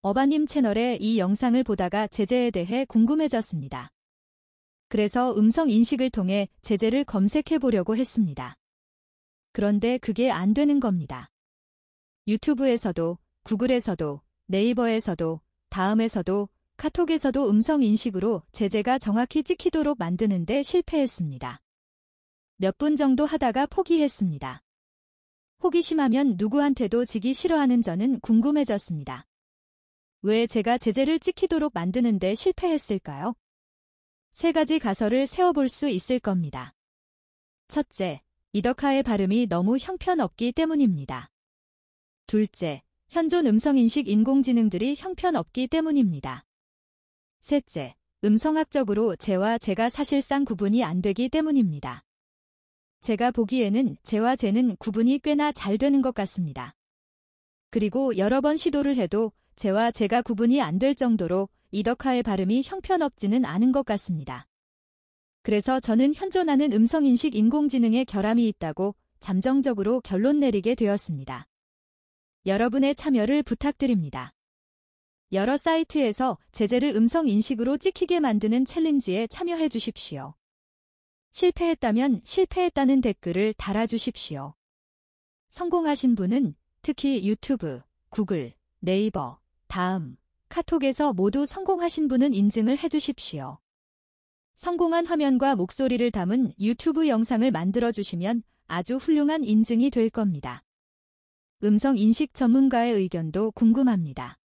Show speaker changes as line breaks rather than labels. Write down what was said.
어바님 채널에 이 영상을 보다가 제재에 대해 궁금해졌습니다. 그래서 음성 인식을 통해 제재를 검색해 보려고 했습니다. 그런데 그게 안 되는 겁니다. 유튜브에서도, 구글에서도, 네이버에서도, 다음에서도, 카톡에서도 음성 인식으로 제재가 정확히 찍히도록 만드는데 실패했습니다. 몇 분 정도 하다가 포기했습니다. 호기심하면 누구한테도 지기 싫어하는 저는 궁금해졌습니다. 왜 제가 제재를 찍히도록 만드는데 실패했을까요? 세 가지 가설을 세워볼 수 있을 겁니다. 첫째, 이덕하의 발음이 너무 형편없기 때문입니다. 둘째, 현존 음성인식 인공지능들이 형편없기 때문입니다. 셋째, 음성학적으로 제와 제가 사실상 구분이 안 되기 때문입니다. 제가 보기에는 제와 제는 구분이 꽤나 잘 되는 것 같습니다. 그리고 여러 번 시도를 해도 제와 제가 구분이 안 될 정도로 이덕화의 발음이 형편없지는 않은 것 같습니다. 그래서 저는 현존하는 음성인식 인공지능에 결함이 있다고 잠정적으로 결론 내리게 되었습니다. 여러분의 참여를 부탁드립니다. 여러 사이트에서 제재를 음성인식으로 찍히게 만드는 챌린지에 참여해 주십시오. 실패했다면 실패했다는 댓글을 달아주십시오. 성공하신 분은 특히 유튜브, 구글, 네이버, 다음, 카톡에서 모두 성공하신 분은 인증을 해주십시오. 성공한 화면과 목소리를 담은 유튜브 영상을 만들어주시면 아주 훌륭한 인증이 될 겁니다. 음성 인식 전문가의 의견도 궁금합니다.